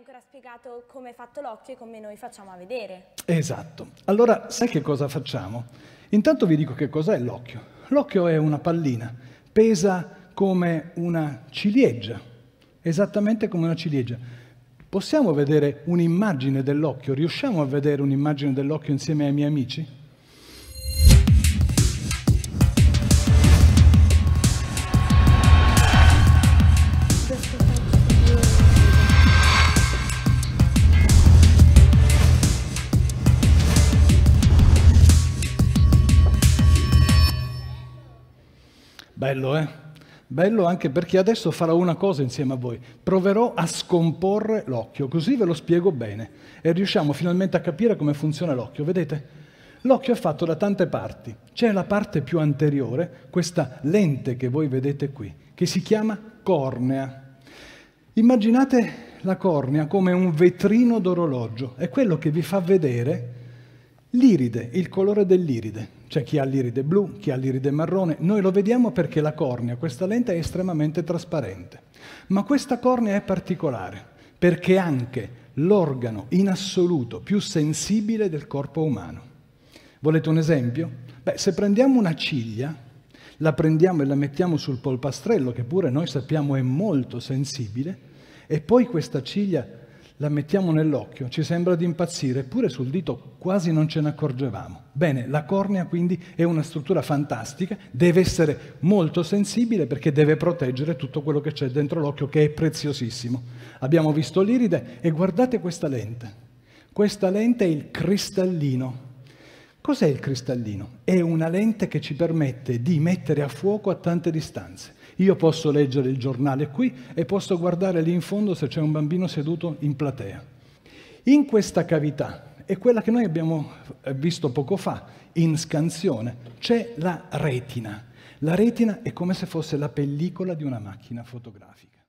ancora spiegato come è fatto l'occhio e come noi facciamo a vedere. Esatto. Allora, sai che cosa facciamo? Intanto vi dico che cos'è l'occhio. L'occhio è una pallina, pesa come una ciliegia, esattamente come una ciliegia. Possiamo vedere un'immagine dell'occhio? Riusciamo a vedere un'immagine dell'occhio insieme ai miei amici? Bello, eh? Bello anche perché adesso farò una cosa insieme a voi. Proverò a scomporre l'occhio, così ve lo spiego bene e riusciamo finalmente a capire come funziona l'occhio. Vedete? L'occhio è fatto da tante parti. C'è la parte più anteriore, questa lente che voi vedete qui, che si chiama cornea. Immaginate la cornea come un vetrino d'orologio, è quello che vi fa vedere L'iride, il colore dell'iride. C'è chi ha l'iride blu, chi ha l'iride marrone. Noi lo vediamo perché la cornea, questa lente, è estremamente trasparente. Ma questa cornea è particolare perché è anche l'organo in assoluto più sensibile del corpo umano. Volete un esempio? Beh, se prendiamo una ciglia, la prendiamo e la mettiamo sul polpastrello, che pure noi sappiamo è molto sensibile, e poi questa ciglia la mettiamo nell'occhio, ci sembra di impazzire, eppure sul dito quasi non ce ne accorgevamo. Bene, la cornea quindi è una struttura fantastica, deve essere molto sensibile perché deve proteggere tutto quello che c'è dentro l'occhio che è preziosissimo. Abbiamo visto l'iride e guardate questa lente. Questa lente è il cristallino Cos'è il cristallino? È una lente che ci permette di mettere a fuoco a tante distanze. Io posso leggere il giornale qui e posso guardare lì in fondo se c'è un bambino seduto in platea. In questa cavità, è quella che noi abbiamo eh, visto poco fa, in scansione, c'è la retina. La retina è come se fosse la pellicola di una macchina fotografica.